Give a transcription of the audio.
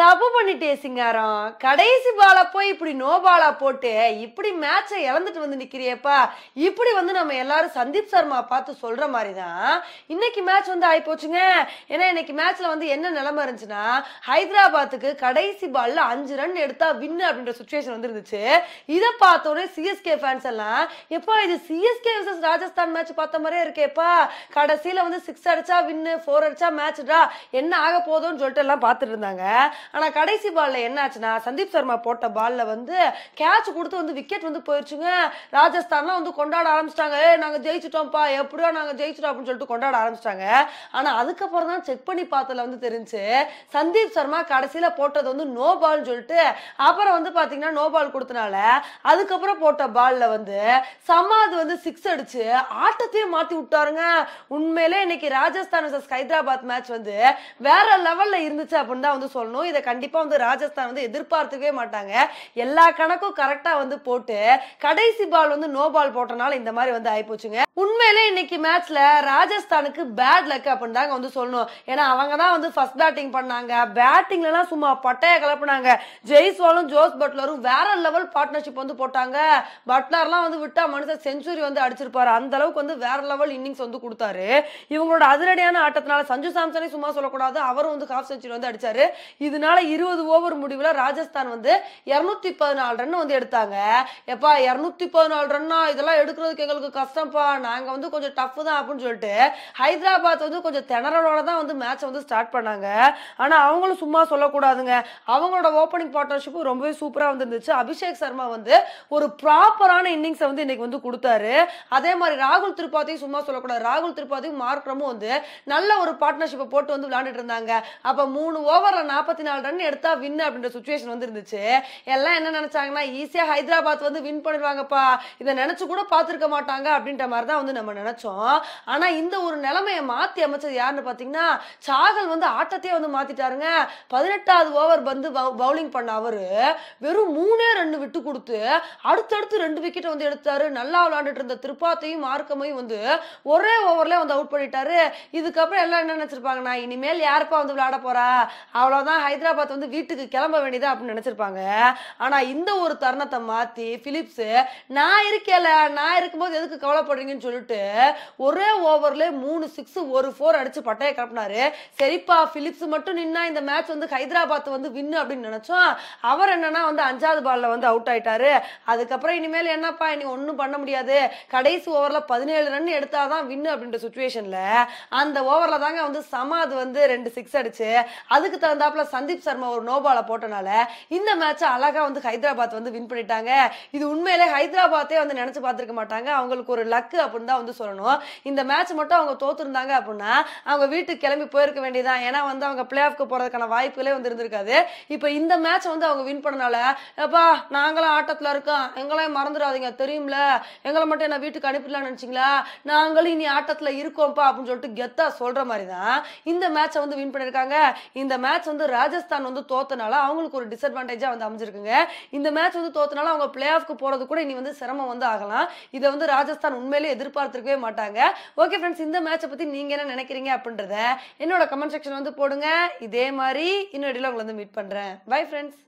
தப்பு பண்ணிட்டே சிங்காரம் கடைசி பாலா போய் இப்படி நோ பாலா போட்டு இப்படி மேட்ச இழந்துட்டு வந்து நிக்கிறியப்பா இப்படி வந்து நம்ம எல்லாரும் சந்தீப் சர்மா பார்த்து சொல்கிற மாதிரி தான் இன்னைக்கு மேட்ச் வந்து ஆகிப்போச்சுங்க ஏன்னா இன்னைக்கு மேட்ச்சில் வந்து என்ன நிலைமை இருந்துச்சுன்னா ஹைதராபாத்துக்கு கடைசி பாலில் அஞ்சு ரன் எடுத்தால் வின்னு அப்படின்ற சுச்சுவேஷன் வந்துருந்துச்சு இதை பார்த்தோடனே சிஎஸ்கே ஃபேன்ஸ் எல்லாம் எப்பா இது சிஎஸ்கே விசஸ் ராஜஸ்தான் மேட்ச் பார்த்த மாதிரியே இருக்கேப்பா கடைசியில் வந்து சிக்ஸ் அடிச்சா வின்னு ஃபோர் அடிச்சா மேட்ச்டா என்ன ஆக போதும்னு சொல்லிட்டு எல்லாம் பார்த்துட்டு இருந்தாங்க ஆனால் கடைசி பாலில் என்ன ஆச்சுன்னா சந்தீப் சர்மா போட்ட பாலில் வந்து கேட்ச் கொடுத்து வந்து விக்கெட் வந்து போயிடுச்சுங்க ராஜஸ்தான்லாம் வந்து கொண்டாட ஆரம்பிச்சிட்டாங்க ஏ நாங்கள் ஜெயிச்சிட்டோம்ப்பா எப்படியோ நாங்கள் ஜெயிச்சிட்டோம் அப்படின்னு சொல்லிட்டு கொண்டாட ஆரம்பிச்சிட்டாங்க ஆனால் அதுக்கப்புறம் தான் செக் பண்ணி பார்த்ததுல வந்து தெரிஞ்சு சந்தீப் சர்மா கடைசியில் போட்டது வந்து நோ பால்னு சொல்லிட்டு அப்புறம் வந்து பார்த்தீங்கன்னா நோ பால் கொடுத்தனால அதுக்கப்புறம் போட்ட பாலில் வந்து சமாது வந்து சிக்ஸ் அடிச்சு ஆட்டத்தையும் மாற்றி விட்டாருங்க உண்மையிலே இன்னைக்கு ராஜஸ்தான் ஹைதராபாத் மேட்ச் வந்து வேற லெவலில் இருந்துச்சு அப்படின்னு தான் வந்து சொல்லணும் இதை கண்டிப்பாக வந்து ராஜஸ்தான் வந்து எதிர்பார்த்துக்கவே மாட்டாங்க எல்லா கணக்கும் கரெக்டா வந்து போட்டு கடைசி பால் வந்து நோ பால் போட்டனால இந்த மாதிரி வந்து ஆயிப்போச்சுங்க உண்மையிலே இன்னைக்கு மேட்ச்ல ராஜஸ்தானுக்கு பேட் லக் அப்படின்னு வந்து சொல்லணும் ஏன்னா அவங்க தான் வந்து ஃபர்ஸ்ட் பேட்டிங் பண்ணாங்க பேட்டிங்ல எல்லாம் சும்மா பட்டைய கலப்பினாங்க ஜெய்ஸ்வாலும் ஜோஸ் பட்லரும் வேற லெவல் பார்ட்னர்ஷிப் வந்து போட்டாங்க பட்லர்லாம் வந்து விட்டா மனுஷன் செஞ்சுரி வந்து அடிச்சிருப்பாரு அந்த அளவுக்கு வந்து வேற லெவல் இன்னிங்ஸ் வந்து கொடுத்தாரு இவங்களோட அதிரடியான ஆட்டத்தினால சஞ்சு சாம்சனே சும்மா சொல்லக்கூடாது அவரும் வந்து ஹாஃப் செஞ்சுரி வந்து அடிச்சாரு இதனால இதனால இருபது ஓவர் முடிவில் ராஜஸ்தான் வந்து இரநூத்தி பதினாலு ரன் வந்து எடுத்தாங்க எப்பா இரநூத்தி பதினாலு ரன்னா இதெல்லாம் எடுக்கிறதுக்கு எங்களுக்கு கஷ்டம்ப்பா நாங்கள் வந்து கொஞ்சம் டஃப் தான் அப்படின்னு சொல்லிட்டு ஹைதராபாத் வந்து கொஞ்சம் திணறலோட தான் வந்து மேட்சை வந்து ஸ்டார்ட் பண்ணாங்க ஆனால் அவங்களும் சும்மா சொல்லக்கூடாதுங்க அவங்களோட ஓப்பனிங் பார்ட்னர்ஷிப்பும் ரொம்பவே சூப்பராக வந்துருந்துச்சு அபிஷேக் சர்மா வந்து ஒரு ப்ராப்பரான இன்னிங்ஸை வந்து இன்னைக்கு வந்து கொடுத்தாரு அதே மாதிரி ராகுல் திரிபாதியும் சும்மா சொல்லக்கூடாது ராகுல் திரிபாதியும் மார்க்ரமும் வந்து நல்ல ஒரு பார்ட்னர்ஷிப்பை போட்டு வந்து விளையாண்டுட்டு இருந்தாங்க அப்போ மூணு ஓவரில் நாற்பத்தி நாலு நாலு ரன் எடுத்தா வின் அப்படின்ற சுச்சுவேஷன் வந்து இருந்துச்சு எல்லாம் என்ன நினைச்சாங்கன்னா ஈஸியா ஹைதராபாத் வந்து வின் பண்ணிடுவாங்கப்பா இதை நினைச்சு கூட பாத்துருக்க மாட்டாங்க அப்படின்ற மாதிரி தான் வந்து நம்ம நினைச்சோம் ஆனா இந்த ஒரு நிலைமையை மாத்தி அமைச்சது யாருன்னு பாத்தீங்கன்னா சாகல் வந்து ஆட்டத்தையே வந்து மாத்திட்டாருங்க பதினெட்டாவது ஓவர் வந்து பவுலிங் பண்ண அவரு வெறும் மூணே ரன் விட்டு கொடுத்து அடுத்தடுத்து ரெண்டு விக்கெட் வந்து எடுத்தாரு நல்லா விளையாண்டுட்டு இருந்த திருப்பாத்தையும் மார்க்கமையும் வந்து ஒரே ஓவர்ல வந்து அவுட் பண்ணிட்டாரு இதுக்கப்புறம் எல்லாம் என்ன நினைச்சிருப்பாங்கன்னா இனிமேல் யாருப்பா வந்து விளையாட போறா அவ்வளவுதான் ஹைதராபாத் வந்து வீட்டுக்கு கிளம்ப வேண்டியதா அப்படின்னு நினச்சிருப்பாங்க ஆனால் இந்த ஒரு தருணத்தை மாற்றி பிலிப்ஸ் நான் இருக்கேல நான் இருக்கும்போது எதுக்கு கவலைப்படுறீங்கன்னு சொல்லிட்டு ஒரே ஓவரில் மூணு சிக்ஸ் ஒரு ஃபோர் அடிச்சு பட்டையை கிளப்பினாரு சரிப்பா ஃபிலிப்ஸ் மட்டும் நின்னா இந்த மேட்ச் வந்து ஹைதராபாத் வந்து வின்னு அப்படின்னு நினைச்சோம் அவர் என்னன்னா வந்து அஞ்சாவது பாலில் வந்து அவுட் ஆயிட்டாரு அதுக்கப்புறம் இனிமேல் என்னப்பா இனி ஒன்றும் பண்ண முடியாது கடைசி ஓவரில் பதினேழு ரன் எடுத்தால் தான் வின்னு அப்படின்ற சுச்சுவேஷனில் அந்த ஓவரில் தாங்க வந்து சமாத் வந்து ரெண்டு சிக்ஸ் அடிச்சு அதுக்கு தகுந்தாப்புல சஞ்சய் சந்தீப் சர்மா ஒரு நோபால போட்டனால இந்த மேட்சை அழகாக வந்து ஹைதராபாத் வந்து வின் பண்ணிட்டாங்க இது உண்மையிலே ஹைதராபாத்தே வந்து நினச்சி பார்த்துருக்க மாட்டாங்க அவங்களுக்கு ஒரு லக்கு அப்படின்னு தான் வந்து சொல்லணும் இந்த மேட்ச் மட்டும் அவங்க தோத்துருந்தாங்க அப்படின்னா அவங்க வீட்டுக்கு கிளம்பி போயிருக்க வேண்டியதான் ஏன்னா வந்து அவங்க பிளே ஆஃப்க்கு போகிறதுக்கான வாய்ப்புகளே வந்து இருந்திருக்காது இப்போ இந்த மேட்ச் வந்து அவங்க வின் பண்ணனால அப்பா நாங்களும் ஆட்டத்தில் இருக்கோம் எங்களையும் மறந்துடாதீங்க தெரியும்ல எங்களை மட்டும் என்ன வீட்டுக்கு அனுப்பிடலாம்னு நினச்சிங்களா நாங்களும் இனி ஆட்டத்தில் இருக்கோம்ப்பா அப்படின்னு சொல்லிட்டு கெத்தாக சொல்கிற மாதிரி தான் இந்த மேட்சை வந்து வின் பண்ணியிருக்காங்க இந்த மேட்ச் வந்து ராஜ ராஜஸ்தான் வந்து தோத்தனால அவங்களுக்கு ஒரு டிஸ்அட்வான்டேஜாக வந்து அமைஞ்சிருக்குங்க இந்த மேட்ச் வந்து தோத்தனால அவங்க பிளே ஆஃப்க்கு போகிறது கூட இனி வந்து சிரமம் வந்து ஆகலாம் இதை வந்து ராஜஸ்தான் உண்மையிலே எதிர்பார்த்துருக்கவே மாட்டாங்க ஓகே ஃப்ரெண்ட்ஸ் இந்த மேட்சை பற்றி நீங்கள் என்ன நினைக்கிறீங்க அப்படின்றத என்னோட கமெண்ட் செக்ஷன் வந்து போடுங்க இதே மாதிரி இன்னொரு உங்களை வந்து மீட் பண்ணுறேன் பை ஃப்ரெண்ட்ஸ்